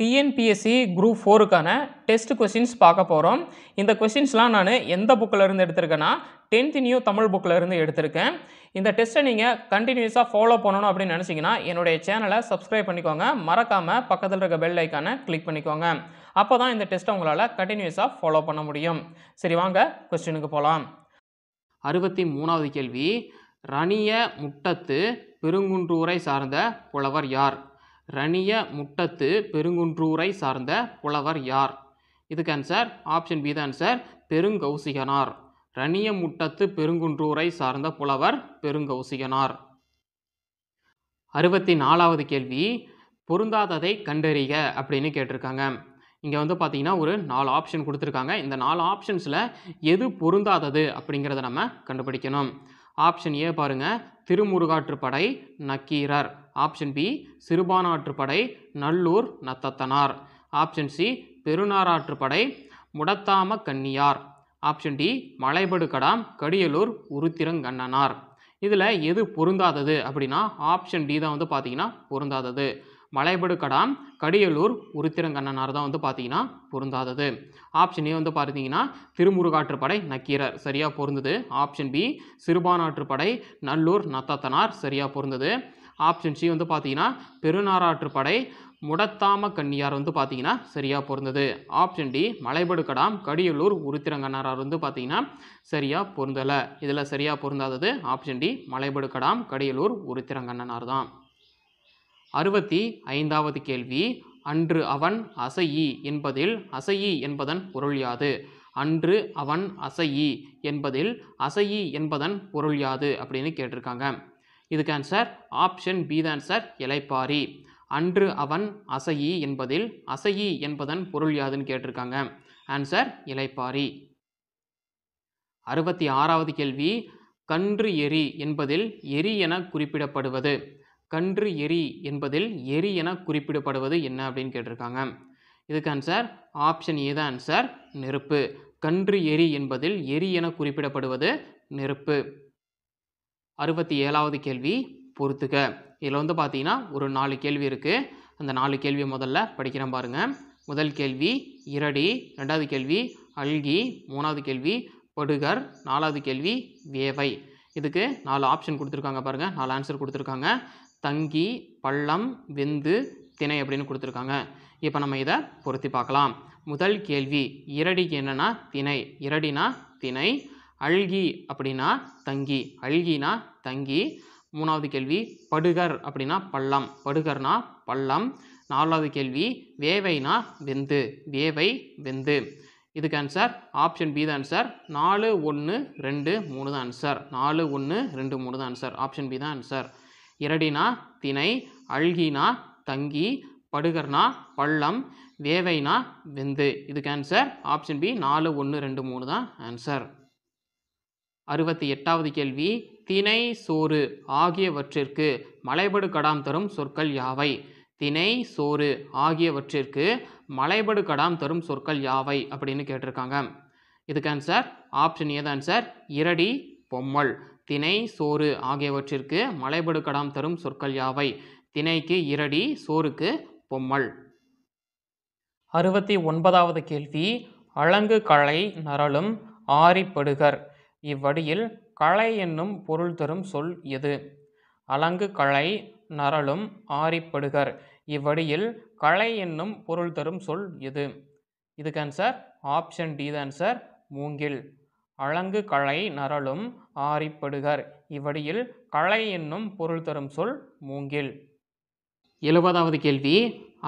TNPSC group ஃபோருக்கான test questions பார்க்க போகிறோம் இந்த கொஷின்ஸ்லாம் நான் எந்த புக்கில் இருந்து எடுத்திருக்கேன்னா டென்த் நியூ தமிழ் புக்கில் எடுத்திருக்கேன் இந்த டெஸ்ட்டை நீங்கள் கண்டினியூஸாக ஃபாலோ பண்ணணும் அப்படின்னு நினச்சிங்கன்னா என்னுடைய சேனலை சப்ஸ்கிரைப் பண்ணிக்கோங்க மறக்காமல் பக்கத்தில் இருக்க பெல் ஐக்கானை கிளிக் பண்ணிக்கோங்க அப்போ தான் இந்த டெஸ்ட்டை உங்களால் கண்டினியூஸாக ஃபாலோ பண்ண முடியும் சரி வாங்க கொஸ்டினுக்கு போகலாம் அறுபத்தி மூணாவது கேள்வி ரணிய முட்டத்து பெருங்குன்றூரை சார்ந்த புலவர் யார் ரணிய முட்டத்து பெருங்குன்றூரை சார்ந்த புலவர் யார் இதுக்கு ஆன்சர் ஆப்ஷன் பி தான் ஆன்சர் பெருங்கௌசிகனார் ரணிய முட்டத்து பெருங்குன்றூரை சார்ந்த புலவர் பெருங்கௌசிகனார் அறுபத்தி நாலாவது கேள்வி பொருந்தாததை கண்டறிக அப்படின்னு கேட்டிருக்காங்க இங்கே வந்து பார்த்தீங்கன்னா ஒரு நாலு ஆப்ஷன் கொடுத்துருக்காங்க இந்த நாலு ஆப்ஷன்ஸில் எது பொருந்தாதது அப்படிங்கிறத நம்ம கண்டுபிடிக்கணும் ஆப்ஷன் ஏ பாருங்கள் Thirumurugatruppadai Nakkeerar option B Sirupanatruppadai Nallur Nathathanar option C Perumpanatruppadai Mudathama Kanniyar option D Malaipadukadam Kadiyalur Uruthirankannanar இதில் எது பொருந்தாதது அப்படின்னா ஆப்ஷன் டி தான் வந்து பார்த்தீங்கன்னா பொருந்தாதது மலைபடுகடாம் கடியலூர் உருத்திரங்கண்ணனார் தான் வந்து பார்த்தீங்கன்னா பொருந்தாதது ஆப்ஷன் ஏ வந்து பார்த்தீங்கன்னா திருமுருகாற்றுப்படை நக்கீரர் சரியாக பொருந்தது ஆப்ஷன் பி சிறுபானாற்றுப்படை நல்லூர் நத்தத்தனார் சரியாக பொருந்தது ஆப்ஷன் சி வந்து பார்த்தீங்கன்னா பெருநாராற்று படை முடத்தாம கன்னியார் வந்து பார்த்தீங்கன்னா சரியாக பொருந்தது ஆப்ஷன் டி மலைபடுக்கடாம் கடியலூர் உருத்திரங்கனாரார் வந்து பார்த்தீங்கன்னா சரியாக பொருந்தலை இதில் சரியாக பொருந்தாதது ஆப்ஷன் டி மலைபடுக்கடாம் கடியலூர் உருத்திரங்கண்ணனார் தான் அறுபத்தி ஐந்தாவது கேள்வி அன்று அவன் அசையி என்பதில் அசையி என்பதன் பொருள் யாது அன்று அவன் அசையி என்பதில் அசையி என்பதன் பொருள் யாது அப்படின்னு கேட்டிருக்காங்க இதுக்கு ஆன்சர் ஆப்ஷன் பி தான் சார் இலைப்பாரி அன்று அவன் அசையி என்பதில் அசையி என்பதன் பொருள் யாதுன்னு கேட்டிருக்காங்க ஆன்சர் இலைப்பாரி அறுபத்தி ஆறாவது கேள்வி கன்று எரி என்பதில் எரி என குறிப்பிடப்படுவது கன்று எரி என்பதில் எரி என குறிப்பிடப்படுவது என்ன அப்படின்னு கேட்டிருக்காங்க இதுக்கு ஆன்சர் ஆப்ஷன் ஏ தான் ஆன்சர் நெருப்பு கன்று எரி என்பதில் எரி என குறிப்பிடப்படுவது நெருப்பு அறுபத்தி ஏழாவது கேள்வி பொறுத்துக்க இதில் வந்து பார்த்தீங்கன்னா ஒரு நாலு கேள்வி இருக்குது அந்த நாலு கேள்வியை முதல்ல படிக்கிறேன் பாருங்கள் முதல் கேள்வி இரடி ரெண்டாவது கேள்வி அல்கி மூணாவது கேள்வி படுகர் நாலாவது கேள்வி வேவை இதுக்கு நாலு ஆப்ஷன் கொடுத்துருக்காங்க பாருங்கள் நாலு ஆன்சர் கொடுத்துருக்காங்க தங்கி பள்ளம் வெந்து திணை அப்படின்னு கொடுத்துருக்காங்க இப்போ நம்ம இதை பொருத்தி பார்க்கலாம் முதல் கேள்வி இரடிக்கு என்னென்னா திணை இரடினா திணை அழ்கி அப்படின்னா தங்கி அழ்கினா தங்கி மூணாவது கேள்வி படுகர் அப்படின்னா பள்ளம் படுகர்னா பள்ளம் நாலாவது கேள்வி வேவைனா வெந்து வேவை வெந்து இதுக்கு ஆன்சர் ஆப்ஷன் பி தான் ஆன்சர் நாலு ஒன்று ரெண்டு மூணு தான் ஆன்சர் நாலு ஒன்று ரெண்டு மூணு தான் ஆன்சர் ஆப்ஷன் பி தான் ஆன்சர் இரடினா திணை அழ்கினா தங்கி படுகர்னா பள்ளம் வேவைனா வெந்து இதுக்கு ஆன்சர் ஆப்ஷன் பி நாலு ஒன்று ரெண்டு மூணு தான் ஆன்சர் அறுபத்தி எட்டாவது கேள்வி தினை சோறு ஆகியவற்றிற்கு மலைபடு கடாம் தரும் சொற்கள் யாவை தினை சோறு ஆகியவற்றிற்கு மலைபடு கடாம் தரும் சொற்கள் யாவை அப்படின்னு கேட்டிருக்காங்க இதுக்கு ஆன்சர் ஆப்ஷன் ஏது ஆன்சர் இரடி பொம்மல் தினை சோறு ஆகியவற்றிற்கு மலைபடு கடாம் தரும் சொற்கள் யாவை தினைக்கு இரடி சோறுக்கு பொம்மல் அறுபத்தி ஒன்பதாவது கேள்வி அழங்கு களை நரலும் ஆரிப்படுகர் இவ்வடியில் களை என்னும் பொருள் தரும் சொல் எது அலங்கு கலை நரலும் ஆரிப்படுகர் இவ்வடியில் களை என்னும் பொருள் தரும் சொல் எது இதுக்கு ஆன்சர் ஆப்ஷன் டி தான் சார் மூங்கில் அழங்கு கலை நரலும் ஆரிப்படுகர் இவ்வடியில் களை என்னும் பொருள் தரும் சொல் மூங்கில் எழுபதாவது கேள்வி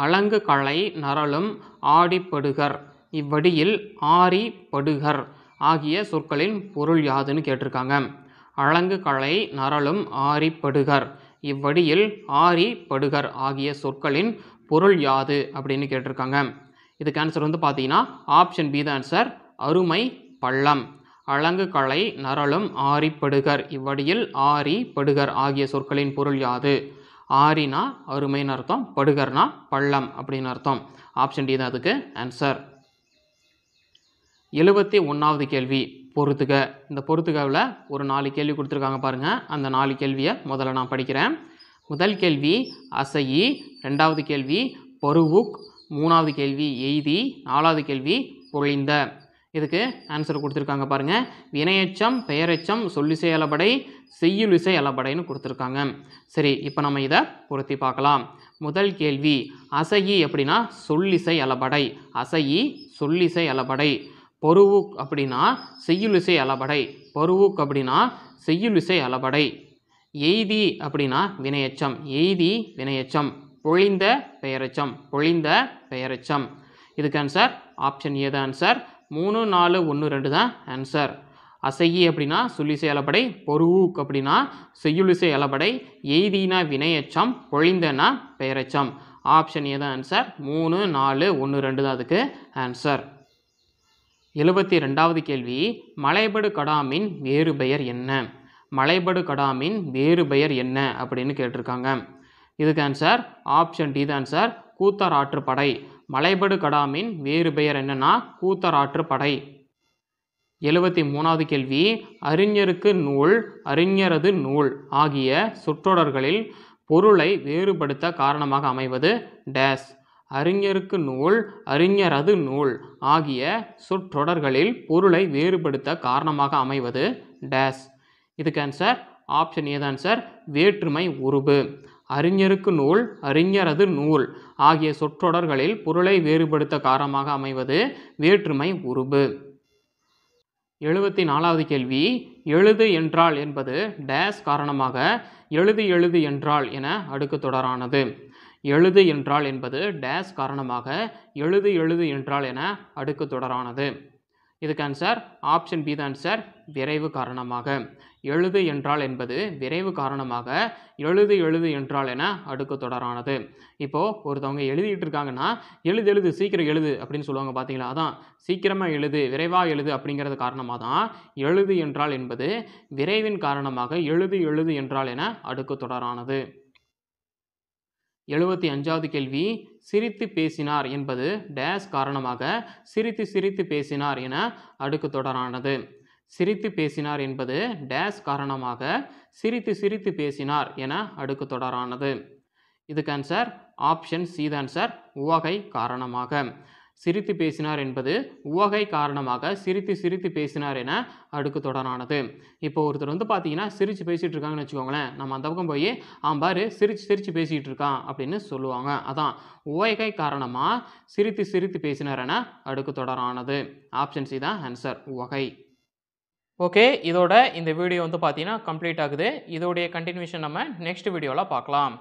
அலங்கு கலை நரலும் ஆடிப்படுகர் இவ்வடியில் ஆரிப்படுகர் ஆகிய சொற்களின் பொருள் யாதுன்னு கேட்டிருக்காங்க அழங்கு கலை நரளும் ஆரிப்படுகர் இவ்வடியில் ஆரி படுகர் ஆகிய சொற்களின் பொருள் யாது அப்படின்னு கேட்டிருக்காங்க இதுக்கு ஆன்சர் வந்து பார்த்தீங்கன்னா ஆப்ஷன் பி த ஆன்சர் அருமை பள்ளம் அழங்கு கலை நரளும் ஆரிப்படுகர் இவ்வடியில் ஆரி படுகர் ஆகிய சொற்களின் பொருள் யாது ஆரினா அருமைன்னு அர்த்தம் படுகர்னா பள்ளம் அப்படின்னு அர்த்தம் ஆப்ஷன் டி தான் அதுக்கு ஆன்சர் எழுபத்தி ஒன்றாவது கேள்வி பொறுத்துக இந்த பொறுத்துகவில் ஒரு நாலு கேள்வி கொடுத்துருக்காங்க பாருங்கள் அந்த நாலு கேள்வியை முதல்ல நான் படிக்கிறேன் முதல் கேள்வி அசையி ரெண்டாவது கேள்வி பருவுக் மூணாவது கேள்வி எய்தி நாலாவது கேள்வி பொழிந்த இதுக்கு ஆன்சர் கொடுத்துருக்காங்க பாருங்கள் வினையச்சம் பெயரச்சம் சொல்லிசை அலபடை செய்யுலிசை அலபடைன்னு கொடுத்துருக்காங்க சரி இப்போ நம்ம இதை பொருத்தி பார்க்கலாம் முதல் கேள்வி அசையி அப்படின்னா சொல்லிசை அலபடை அசையி சொல்லிசை அலபடை பொருவுக் அப்படின்னா செய்யுளிசை அளபடை பொருவுக் அப்படின்னா செய்யுளிசை அளபடை எய்தி அப்படின்னா வினையச்சம் எய்தி வினையச்சம் பொழிந்த பெயரச்சம் பொழிந்த பெயரச்சம் இதுக்கு ஆன்சர் ஆப்ஷன் ஏ தான் ஆன்சர் மூணு நாலு ஒன்று ரெண்டு தான் ஆன்சர் அசையி அப்படின்னா சொல்லிசை அலபடை பொருவுக் அப்படின்னா செய்யுளிசை அலபடை எய்தினா வினையச்சம் பொழிந்தனா பெயரச்சம் ஆப்ஷன் ஏதான் ஆன்சர் மூணு நாலு ஒன்று ரெண்டு தான் அதுக்கு ஆன்சர் எழுபத்தி ரெண்டாவது கேள்வி மலைபடு கடாமின் வேறு பெயர் என்ன மலைபடு கடாமின் வேறு பெயர் என்ன அப்படின்னு கேட்டிருக்காங்க இதுக்கு ஆன்சர் ஆப்ஷன் டி தான் சார் கூத்தர் ஆற்றுப்படை மலைபடு கடாமின் வேறு பெயர் என்னன்னா கூத்தர் ஆற்றுப்படை எழுபத்தி மூணாவது கேள்வி அறிஞருக்கு நூல் அறிஞரது நூல் ஆகிய சொற்றொடர்களில் பொருளை வேறுபடுத்த காரணமாக அமைவது டேஸ் அறிஞருக்கு நூல் அறிஞரது நூல் ஆகிய சொற்றொடர்களில் பொருளை வேறுபடுத்த காரணமாக அமைவது டேஸ் இதுக்கு ஆன்சர் ஆப்ஷன் ஏதான் சார் வேற்றுமை உருபு அறிஞருக்கு நூல் அறிஞரது நூல் ஆகிய சொற்றொடர்களில் பொருளை வேறுபடுத்த காரணமாக அமைவது வேற்றுமை உருபு எழுபத்தி நாலாவது கேள்வி எழுது என்றால் என்பது டேஸ் காரணமாக எழுது எழுது என்றால் என அடுக்கு தொடரானது எழுது என்றால் என்பது டேஸ் காரணமாக எழுது எழுது என்றால் என அடுக்கு தொடரானது இதுக்கு ஆன்சர் ஆப்ஷன் பி தான் சார் விரைவு காரணமாக எழுது என்றால் என்பது விரைவு காரணமாக எழுது எழுது என்றால் என அடுக்கு தொடரானது இப்போது ஒருத்தவங்க எழுதிட்டு இருக்காங்கன்னா எழுது எழுது சீக்கிரம் எழுது அப்படின்னு சொல்லுவாங்க பார்த்தீங்களா அதான் சீக்கிரமாக எழுது விரைவாக எழுது அப்படிங்கிறது காரணமாக தான் எழுது என்றால் என்பது விரைவின் காரணமாக எழுது எழுது என்றால் என அடுக்கு தொடரானது எழுபத்தி அஞ்சாவது கேள்வி சிரித்து பேசினார் என்பது டேஸ் காரணமாக சிரித்து சிரித்து பேசினார் என அடுக்கு தொடரானது சிரித்து பேசினார் என்பது டேஸ் காரணமாக சிரித்து சிரித்து பேசினார் என அடுக்கு தொடரானது இதுக்கு ஆன்சர் ஆப்ஷன் சி தான் சார் உவகை காரணமாக சிரித்து பேசினார் என்பது உவகை காரணமாக சிரித்து சிரித்து பேசினார் என அடுக்கு தொடரானது இப்போ ஒருத்தர் வந்து பார்த்தீங்கன்னா சிரித்து பேசிகிட்டு இருக்காங்கன்னு வச்சுக்கோங்களேன் நம்ம அந்த பக்கம் போய் ஆம்பாரு சிரித்து சிரித்து பேசிகிட்டு இருக்கான் அப்படின்னு சொல்லுவாங்க அதான் உவகை காரணமாக சிரித்து சிரித்து பேசினார் என அடுக்கு தொடரானது ஆப்ஷன் சி தான் ஆன்சர் உவகை ஓகே இதோட இந்த வீடியோ வந்து பார்த்தீங்கன்னா கம்ப்ளீட் ஆகுது இதோடைய கண்டினியூஷன் நம்ம நெக்ஸ்ட் வீடியோவில் பார்க்கலாம்